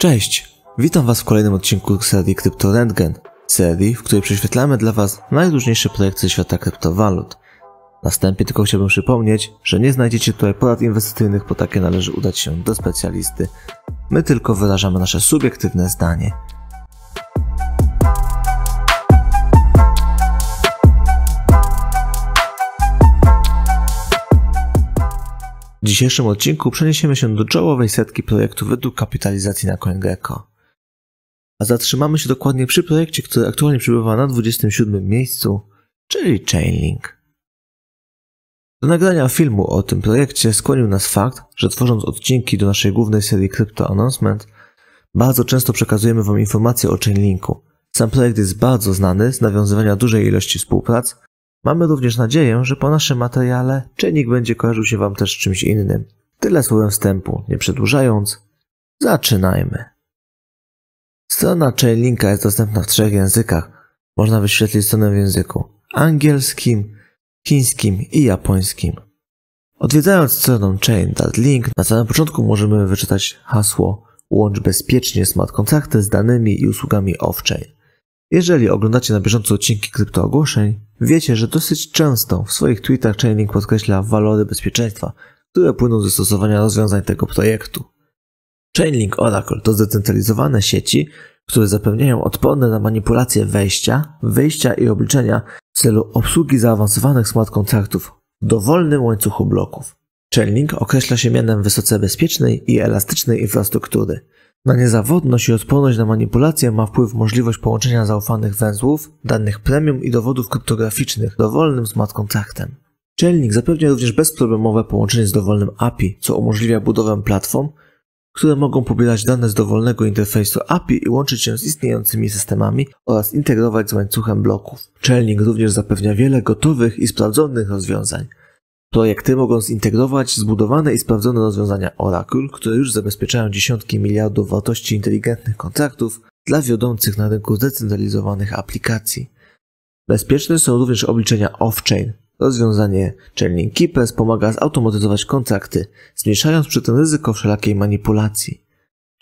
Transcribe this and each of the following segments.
Cześć! Witam Was w kolejnym odcinku serii Rentgen, serii, w której prześwietlamy dla Was najróżniejsze projekty świata kryptowalut. Następnie tylko chciałbym przypomnieć, że nie znajdziecie tutaj porad inwestycyjnych, po takie należy udać się do specjalisty. My tylko wyrażamy nasze subiektywne zdanie. W dzisiejszym odcinku przeniesiemy się do czołowej setki projektów według kapitalizacji na CoinGecko. A zatrzymamy się dokładnie przy projekcie, który aktualnie przebywa na 27 miejscu, czyli Chainlink. Do nagrania filmu o tym projekcie skłonił nas fakt, że tworząc odcinki do naszej głównej serii Crypto Announcement, bardzo często przekazujemy Wam informacje o Chainlinku. Sam projekt jest bardzo znany z nawiązywania dużej ilości współprac, Mamy również nadzieję, że po naszym materiale czynnik będzie kojarzył się Wam też z czymś innym. Tyle słowem wstępu, nie przedłużając, zaczynajmy. Strona Chainlinka jest dostępna w trzech językach. Można wyświetlić stronę w języku angielskim, chińskim i japońskim. Odwiedzając stronę chain.link, na samym początku możemy wyczytać hasło Łącz bezpiecznie smart kontakty z danymi i usługami off-chain. Jeżeli oglądacie na bieżąco odcinki kryptoogłoszeń, Wiecie, że dosyć często w swoich tweetach Chainlink podkreśla walory bezpieczeństwa, które płyną ze stosowania rozwiązań tego projektu. Chainlink Oracle to zdecentralizowane sieci, które zapewniają odporne na manipulacje wejścia, wyjścia i obliczenia w celu obsługi zaawansowanych smart kontraktów w dowolnym łańcuchu bloków. Chainlink określa się mianem wysoce bezpiecznej i elastycznej infrastruktury, na niezawodność i odporność na manipulacje ma wpływ możliwość połączenia zaufanych węzłów, danych premium i dowodów kryptograficznych dowolnym z kontraktem. Czelnik zapewnia również bezproblemowe połączenie z dowolnym API, co umożliwia budowę platform, które mogą pobierać dane z dowolnego interfejsu API i łączyć się z istniejącymi systemami oraz integrować z łańcuchem bloków. Czelnik również zapewnia wiele gotowych i sprawdzonych rozwiązań, Projekty mogą zintegrować zbudowane i sprawdzone rozwiązania Oracle, które już zabezpieczają dziesiątki miliardów wartości inteligentnych kontraktów dla wiodących na rynku zdecentralizowanych aplikacji. Bezpieczne są również obliczenia off-chain. Rozwiązanie Chainlink Keepers pomaga zautomatyzować kontrakty, zmniejszając przy tym ryzyko wszelakiej manipulacji.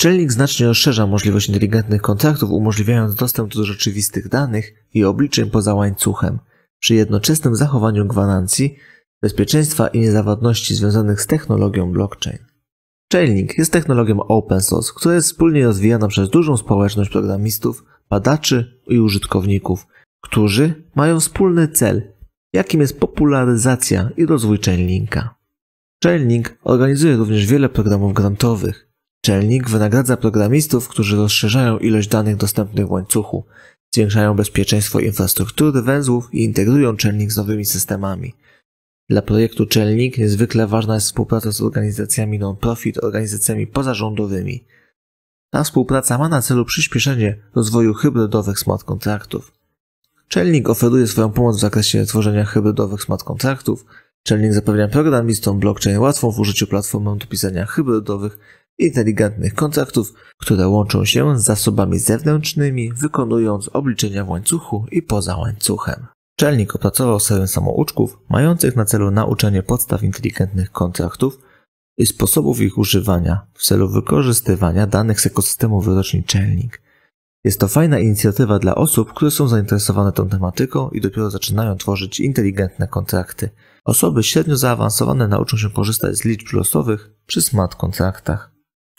Chainlink znacznie rozszerza możliwość inteligentnych kontraktów, umożliwiając dostęp do rzeczywistych danych i obliczeń poza łańcuchem, przy jednoczesnym zachowaniu gwarancji, bezpieczeństwa i niezawodności związanych z technologią blockchain. Chainlink jest technologią open source, która jest wspólnie rozwijana przez dużą społeczność programistów, badaczy i użytkowników, którzy mają wspólny cel, jakim jest popularyzacja i rozwój Chainlinka. Chainlink organizuje również wiele programów grantowych. Chainlink wynagradza programistów, którzy rozszerzają ilość danych dostępnych w łańcuchu, zwiększają bezpieczeństwo infrastruktury węzłów i integrują Chainlink z nowymi systemami – dla projektu Czelnik niezwykle ważna jest współpraca z organizacjami non-profit, organizacjami pozarządowymi. Ta współpraca ma na celu przyspieszenie rozwoju hybrydowych smart kontraktów. Czelnik oferuje swoją pomoc w zakresie tworzenia hybrydowych smart kontraktów. Czelnik zapewnia programistom blockchain łatwą w użyciu platformę do pisania hybrydowych, inteligentnych kontraktów, które łączą się z zasobami zewnętrznymi, wykonując obliczenia w łańcuchu i poza łańcuchem. Czelnik opracował serię samouczków mających na celu nauczenie podstaw inteligentnych kontraktów i sposobów ich używania w celu wykorzystywania danych z ekosystemu wyroczni Czelnik. Jest to fajna inicjatywa dla osób, które są zainteresowane tą tematyką i dopiero zaczynają tworzyć inteligentne kontrakty. Osoby średnio zaawansowane nauczą się korzystać z liczb losowych przy smart kontraktach.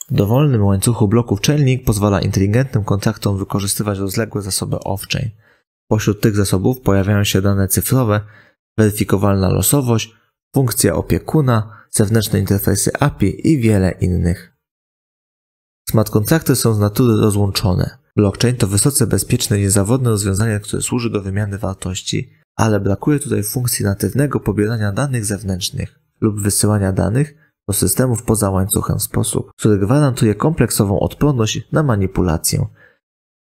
W dowolnym łańcuchu bloków Czelnik pozwala inteligentnym kontraktom wykorzystywać rozległe zasoby off-chain. Pośród tych zasobów pojawiają się dane cyfrowe, weryfikowalna losowość, funkcja opiekuna, zewnętrzne interfejsy API i wiele innych. Smart kontrakty są z natury rozłączone. Blockchain to wysoce bezpieczne i niezawodne rozwiązanie, które służy do wymiany wartości, ale brakuje tutaj funkcji natywnego pobierania danych zewnętrznych lub wysyłania danych do systemów poza łańcuchem w sposób, który gwarantuje kompleksową odporność na manipulację,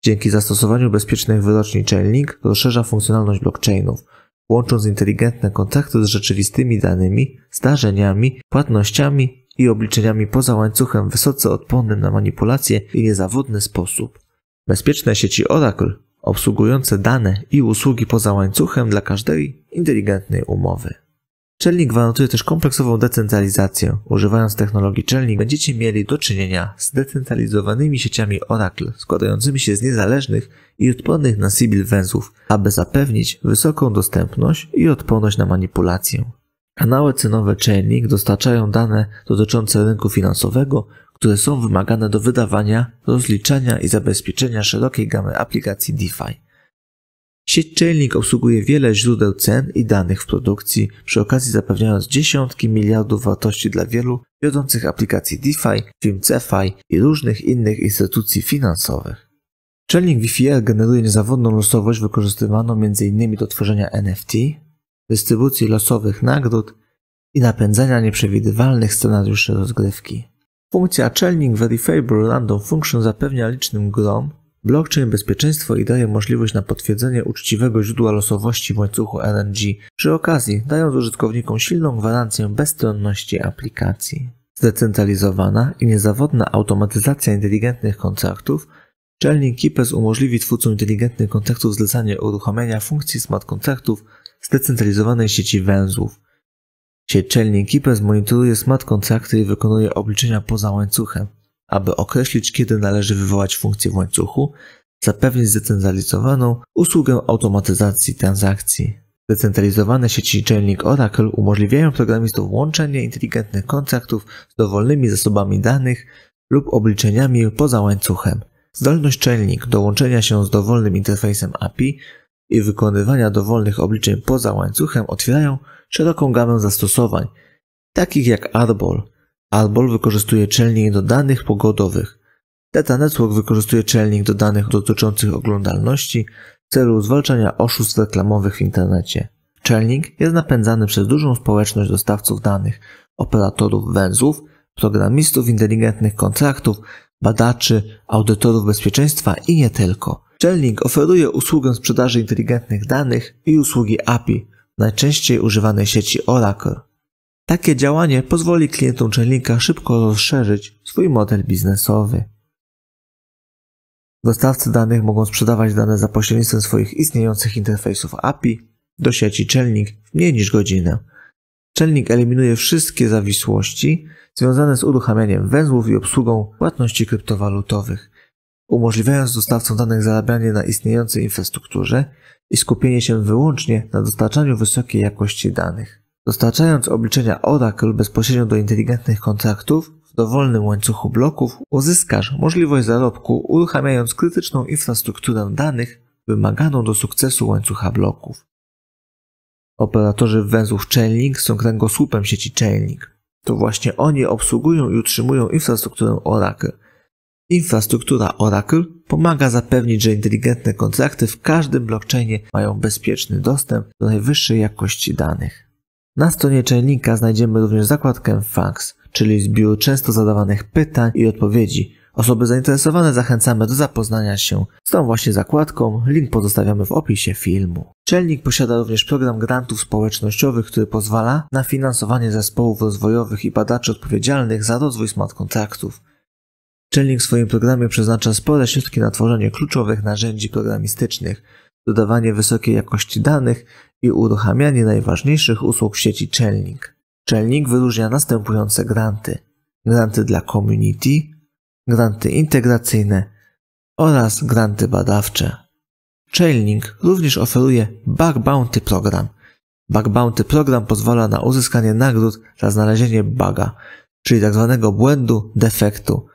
Dzięki zastosowaniu bezpiecznych wyroczni Chainlink rozszerza funkcjonalność blockchainów, łącząc inteligentne kontakty z rzeczywistymi danymi, zdarzeniami, płatnościami i obliczeniami poza łańcuchem wysoce odpornym na manipulacje i niezawodny sposób. Bezpieczne sieci Oracle obsługujące dane i usługi poza łańcuchem dla każdej inteligentnej umowy. Czelnik gwarantuje też kompleksową decentralizację. Używając technologii Czelnik będziecie mieli do czynienia z decentralizowanymi sieciami Oracle, składającymi się z niezależnych i odpornych na Sybil węzłów, aby zapewnić wysoką dostępność i odporność na manipulację. Kanały cenowe Chainlink dostarczają dane dotyczące rynku finansowego, które są wymagane do wydawania, rozliczania i zabezpieczenia szerokiej gamy aplikacji DeFi. Sieć Chainlink obsługuje wiele źródeł cen i danych w produkcji, przy okazji zapewniając dziesiątki miliardów wartości dla wielu wiodących aplikacji DeFi, firm CeFi i różnych innych instytucji finansowych. Chainlink wi generuje niezawodną losowość wykorzystywaną m.in. do tworzenia NFT, dystrybucji losowych nagród i napędzania nieprzewidywalnych scenariuszy rozgrywki. Funkcja Chainlink Verifiable Random Function zapewnia licznym grom Blockchain bezpieczeństwo i daje możliwość na potwierdzenie uczciwego źródła losowości w łańcuchu LNG, przy okazji dając użytkownikom silną gwarancję bezstronności aplikacji. Zdecentralizowana i niezawodna automatyzacja inteligentnych kontraktów Czelnik Keepers umożliwi twórcom inteligentnych kontraktów zlecanie uruchomienia funkcji smart kontraktów zdecentralizowanej sieci węzłów. Sieć Czelnik Keepers monitoruje smart kontrakty i wykonuje obliczenia poza łańcuchem aby określić, kiedy należy wywołać funkcję w łańcuchu, zapewnić zdecentralizowaną usługę automatyzacji transakcji. Decentralizowane sieci Chainlink Oracle umożliwiają programistom łączenie inteligentnych kontraktów z dowolnymi zasobami danych lub obliczeniami poza łańcuchem. Zdolność Chainlink do łączenia się z dowolnym interfejsem API i wykonywania dowolnych obliczeń poza łańcuchem otwierają szeroką gamę zastosowań, takich jak Arbol, Albol wykorzystuje czelnik do danych pogodowych. Data Network wykorzystuje czelnik do danych dotyczących oglądalności w celu zwalczania oszustw reklamowych w internecie. Czelnik jest napędzany przez dużą społeczność dostawców danych, operatorów węzłów, programistów inteligentnych kontraktów, badaczy, audytorów bezpieczeństwa i nie tylko. Czelnik oferuje usługę sprzedaży inteligentnych danych i usługi API, najczęściej używanej sieci Oracle. Takie działanie pozwoli klientom czynnika szybko rozszerzyć swój model biznesowy. Dostawcy danych mogą sprzedawać dane za pośrednictwem swoich istniejących interfejsów API do sieci czelnik w mniej niż godzinę. Czelnik eliminuje wszystkie zawisłości związane z uruchamianiem węzłów i obsługą płatności kryptowalutowych, umożliwiając dostawcom danych zarabianie na istniejącej infrastrukturze i skupienie się wyłącznie na dostarczaniu wysokiej jakości danych. Dostarczając obliczenia Oracle bezpośrednio do inteligentnych kontraktów, w dowolnym łańcuchu bloków uzyskasz możliwość zarobku, uruchamiając krytyczną infrastrukturę danych wymaganą do sukcesu łańcucha bloków. Operatorzy węzłów Chainlink są kręgosłupem sieci Chainlink. To właśnie oni obsługują i utrzymują infrastrukturę Oracle. Infrastruktura Oracle pomaga zapewnić, że inteligentne kontrakty w każdym blockchainie mają bezpieczny dostęp do najwyższej jakości danych. Na stronie czytelnika znajdziemy również zakładkę Fax, czyli zbiór często zadawanych pytań i odpowiedzi. Osoby zainteresowane zachęcamy do zapoznania się z tą właśnie zakładką, link pozostawiamy w opisie filmu. Czelnik posiada również program grantów społecznościowych, który pozwala na finansowanie zespołów rozwojowych i badaczy odpowiedzialnych za rozwój smart kontraktów. Czelnik w swoim programie przeznacza spore środki na tworzenie kluczowych narzędzi programistycznych, dodawanie wysokiej jakości danych i uruchamianie najważniejszych usług sieci Czelnik. Czelnik wyróżnia następujące granty. Granty dla community, granty integracyjne oraz granty badawcze. Czelnik również oferuje Bug Bounty Program. Bug Bounty Program pozwala na uzyskanie nagród za znalezienie buga, czyli tzw. Tak błędu, defektu.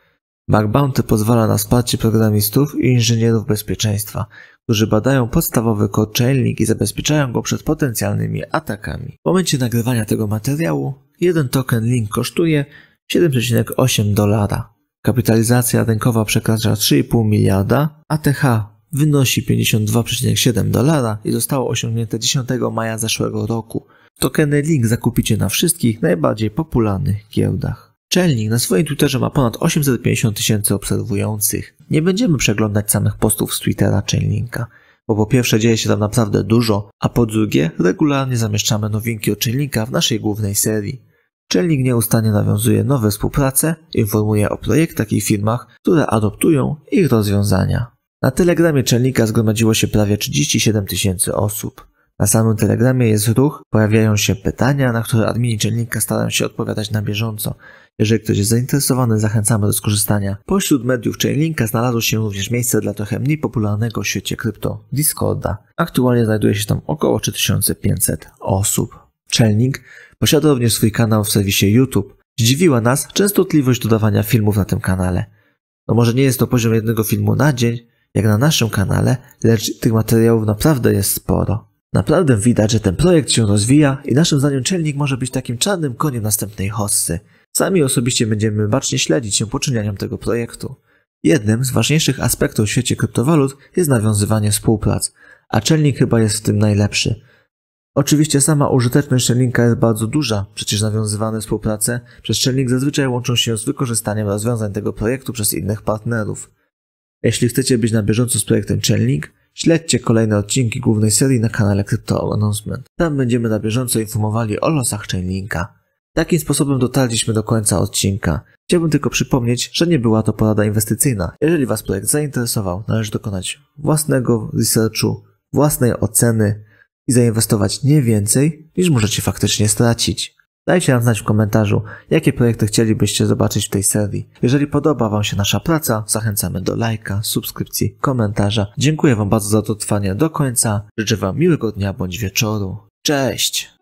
Bug Bounty pozwala na wsparcie programistów i inżynierów bezpieczeństwa, którzy badają podstawowy kod i zabezpieczają go przed potencjalnymi atakami. W momencie nagrywania tego materiału jeden token link kosztuje 7,8 dolara. Kapitalizacja rynkowa przekracza 3,5 miliarda, ATH wynosi 52,7 dolara i zostało osiągnięte 10 maja zeszłego roku. Tokeny Link zakupicie na wszystkich najbardziej popularnych giełdach. Czelnik na swoim Twitterze ma ponad 850 tysięcy obserwujących. Nie będziemy przeglądać samych postów z Twittera Czelnika, bo po pierwsze dzieje się tam naprawdę dużo, a po drugie regularnie zamieszczamy nowinki o Czelnika w naszej głównej serii. Czelnik nieustannie nawiązuje nowe współprace, informuje o projektach i firmach, które adoptują ich rozwiązania. Na telegramie Czelnika zgromadziło się prawie 37 tysięcy osób. Na samym telegramie jest ruch, pojawiają się pytania, na które admini Czelnika starają się odpowiadać na bieżąco. Jeżeli ktoś jest zainteresowany, zachęcamy do skorzystania. Pośród mediów Chainlinka znalazło się również miejsce dla trochę mniej popularnego w świecie krypto Discorda. Aktualnie znajduje się tam około 3500 osób. Chainlink posiada również swój kanał w serwisie YouTube. Zdziwiła nas częstotliwość dodawania filmów na tym kanale. No może nie jest to poziom jednego filmu na dzień, jak na naszym kanale, lecz tych materiałów naprawdę jest sporo. Naprawdę widać, że ten projekt się rozwija i naszym zdaniem Czelnik może być takim czarnym koniem następnej hossy. Sami osobiście będziemy bacznie śledzić się poczynieniom tego projektu. Jednym z ważniejszych aspektów w świecie kryptowalut jest nawiązywanie współprac, a Czelnik chyba jest w tym najlepszy. Oczywiście sama użyteczność Czelnika jest bardzo duża, przecież nawiązywane współprace przez Czelnik zazwyczaj łączą się z wykorzystaniem rozwiązań tego projektu przez innych partnerów. Jeśli chcecie być na bieżąco z projektem Czelnik, śledźcie kolejne odcinki głównej serii na kanale Crypto Announcement. Tam będziemy na bieżąco informowali o losach Chainlinka. Takim sposobem dotarliśmy do końca odcinka. Chciałbym tylko przypomnieć, że nie była to porada inwestycyjna. Jeżeli Was projekt zainteresował, należy dokonać własnego researchu, własnej oceny i zainwestować nie więcej, niż możecie faktycznie stracić. Dajcie nam znać w komentarzu, jakie projekty chcielibyście zobaczyć w tej serii. Jeżeli podoba Wam się nasza praca, zachęcamy do lajka, subskrypcji, komentarza. Dziękuję Wam bardzo za dotrwanie do końca. Życzę Wam miłego dnia bądź wieczoru. Cześć!